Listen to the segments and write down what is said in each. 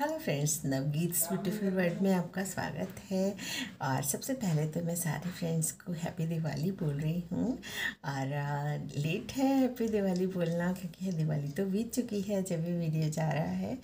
hello friends Navgeet beautiful world में आपका स्वागत है और सबसे पहले तो मैं सारे फ्रेंड्स को हैप्पी दिवाली बोल रही हूँ और लेट है हैप्पी दिवाली बोलना क्योंकि दिवाली तो बीत चुकी है जब भी वीडियो जा रहा है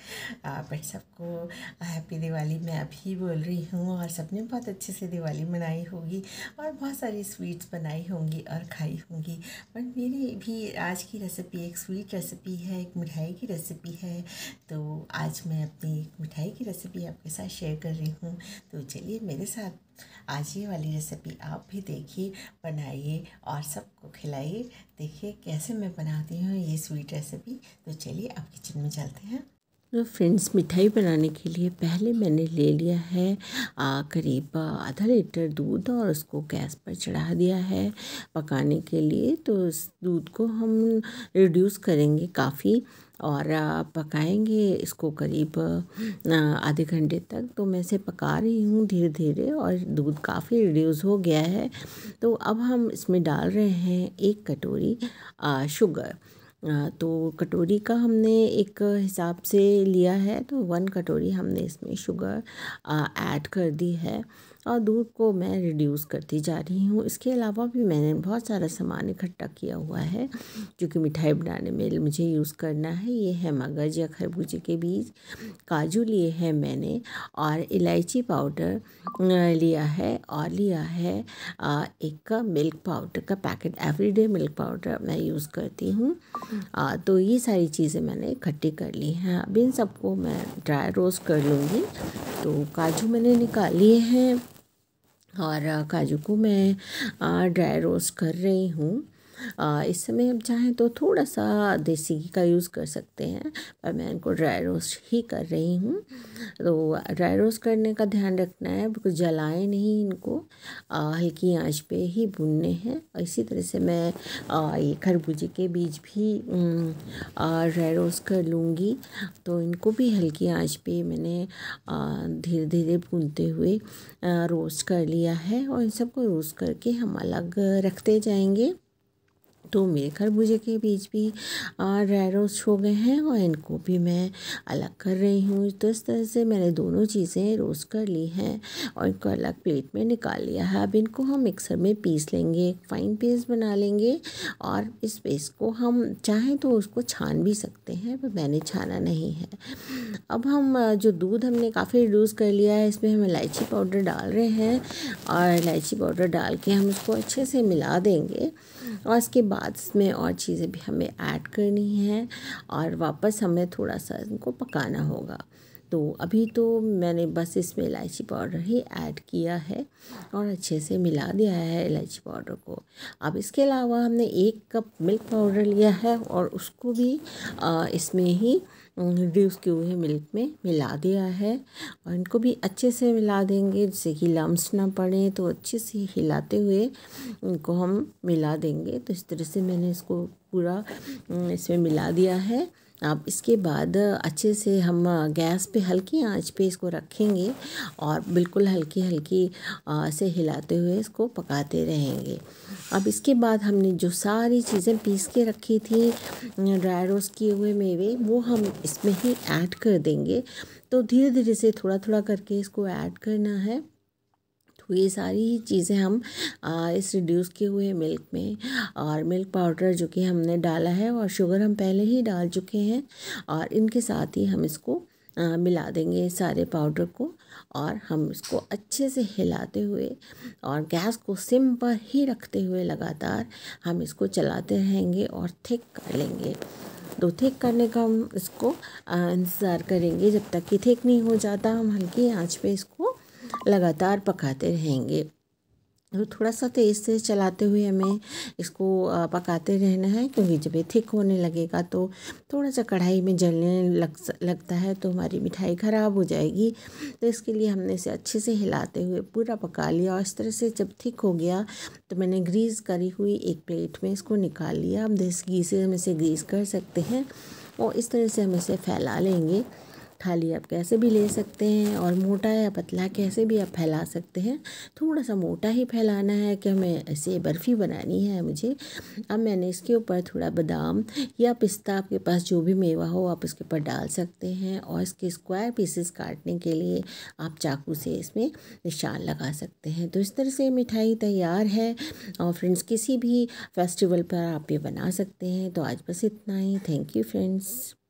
बट सबको हैप्पी दिवाली मैं अभी बोल रही हूँ और सबने बहुत अच्छे से दिवाली मनाई होगी और बहुत सारी स्वीट्स बनाई होंगी और खाई होंगी बट मेरी भी आज की रेसिपी एक स्वीट रेसिपी है एक मिठाई की रेसिपी है तो आज मैं अपनी एक मिठाई की रेसिपी आपके साथ शेयर कर रही हूँ तो चलिए मेरे साथ आज ये वाली रेसिपी आप भी देखिए बनाइए और सबको खिलाइए देखिए कैसे मैं बनाती हूँ ये स्वीट रेसिपी तो चलिए आप किचन में चलते हैं तो फ्रेंड्स मिठाई बनाने के लिए पहले मैंने ले लिया है करीब आधा लीटर दूध और उसको गैस पर चढ़ा दिया है पकाने के लिए तो इस दूध को हम रिड्यूस करेंगे काफ़ी और पकाएंगे इसको करीब आधे घंटे तक तो मैं इसे पका रही हूँ धीरे धीरे और दूध काफ़ी रिड्यूस हो गया है तो अब हम इसमें डाल रहे हैं एक कटोरी आ, शुगर तो कटोरी का हमने एक हिसाब से लिया है तो वन कटोरी हमने इसमें शुगर ऐड कर दी है और दूध को मैं रिड्यूस करती जा रही हूँ इसके अलावा भी मैंने बहुत सारा सामान इकट्ठा किया हुआ है जो कि मिठाई बनाने में मुझे यूज़ करना है ये है मगज या खरबूजे के बीज काजू लिए हैं मैंने और इलायची पाउडर लिया है और लिया है एक मिल्क पाउडर का पैकेट एवरीडे मिल्क पाउडर मैं यूज़ करती हूँ आ, तो ये सारी चीज़ें मैंने इकट्ठी कर ली हैं अब इन सबको मैं ड्राई रोस्ट कर लूँगी तो काजू मैंने निकाल लिए हैं और काजू को मैं ड्राई रोस्ट कर रही हूँ आ, इस समय अब चाहें तो थोड़ा सा देसी घी का यूज़ कर सकते हैं पर मैं इनको ड्राई रोस्ट ही कर रही हूँ तो ड्राई रोस्ट करने का ध्यान रखना है बिल्कुल जलाए नहीं इनको हल्की आंच पे ही भुनने हैं और इसी तरह से मैं आ, ये खरबूजे के बीज भी ड्राई रोस्ट कर लूँगी तो इनको भी हल्की आंच पे मैंने धीरे धीरे भूनते हुए रोस्ट कर लिया है और इन सबको रोस्ट करके हम अलग रखते जाएंगे दो मेरे खरबूजे के बीज भी ड्राई रोस्ट हो गए हैं और इनको भी मैं अलग कर रही हूँ तो इस तरह से मैंने दोनों चीज़ें रोस्ट कर ली हैं और इनको अलग प्लेट में निकाल लिया है अब इनको हम मिक्सर में पीस लेंगे एक फाइन पेस्ट बना लेंगे और इस पेस्ट को हम चाहें तो उसको छान भी सकते हैं पर मैंने छाना नहीं है अब हम जो दूध हमने काफ़ी रिड्यूस कर लिया है इसमें हम इलायची पाउडर डाल रहे हैं और इलायची पाउडर डाल के हम उसको अच्छे से मिला देंगे और इसके बाद इसमें और चीज़ें भी हमें ऐड करनी हैं और वापस हमें थोड़ा सा इनको पकाना होगा तो अभी तो मैंने बस इसमें इलायची पाउडर ही ऐड किया है और अच्छे से मिला दिया है इलायची पाउडर को अब इसके अलावा हमने एक कप मिल्क पाउडर लिया है और उसको भी इसमें ही भी उसके हुए मिल्क में मिला दिया है और इनको भी अच्छे से मिला देंगे जिससे कि लम्स ना पड़े तो अच्छे से हिलाते हुए इनको हम मिला देंगे तो इस तरह से मैंने इसको पूरा इसमें मिला दिया है अब इसके बाद अच्छे से हम गैस पे हल्की आंच पे इसको रखेंगे और बिल्कुल हल्की हल्की से हिलाते हुए इसको पकाते रहेंगे अब इसके बाद हमने जो सारी चीज़ें पीस के रखी थी ड्राई रोस्ट किए हुए मेवे वो हम इसमें ही ऐड कर देंगे तो धीरे धीरे से थोड़ा थोड़ा करके इसको ऐड करना है तो ये सारी चीज़ें हम आ, इस रिड्यूस किए हुए मिल्क में और मिल्क पाउडर जो कि हमने डाला है और शुगर हम पहले ही डाल चुके हैं और इनके साथ ही हम इसको आ, मिला देंगे सारे पाउडर को और हम इसको अच्छे से हिलाते हुए और गैस को सिम पर ही रखते हुए लगातार हम इसको चलाते रहेंगे और थिक कर लेंगे तो थिक करने का हम इसको इंतज़ार करेंगे जब तक कि थिक नहीं हो जाता हम हल्की आंच पे इसको लगातार पकाते रहेंगे और तो थोड़ा सा तेज़ तो से चलाते हुए हमें इसको पकाते रहना है क्योंकि जब ये थिक होने लगेगा तो थोड़ा सा कढ़ाई में जलने लग लगता है तो हमारी मिठाई ख़राब हो जाएगी तो इसके लिए हमने इसे अच्छे से हिलाते हुए पूरा पका लिया और इस तरह से जब थिक हो गया तो मैंने ग्रीस करी हुई एक प्लेट में इसको निकाल लिया अब देसी घी से हम इसे ग्रीस कर सकते हैं और इस तरह से हम इसे फैला लेंगे थाली आप कैसे भी ले सकते हैं और मोटा या पतला कैसे भी आप फैला सकते हैं थोड़ा सा मोटा ही फैलाना है कि हमें ऐसे बर्फ़ी बनानी है मुझे अब मैंने इसके ऊपर थोड़ा बादाम या पिस्ता आपके पास जो भी मेवा हो आप उसके ऊपर डाल सकते हैं और इसके स्क्वायर पीसेस काटने के लिए आप चाकू से इसमें निशान लगा सकते हैं तो इस तरह से मिठाई तैयार है और फ्रेंड्स किसी भी फेस्टिवल पर आप ये बना सकते हैं तो आज बस इतना ही थैंक यू फ्रेंड्स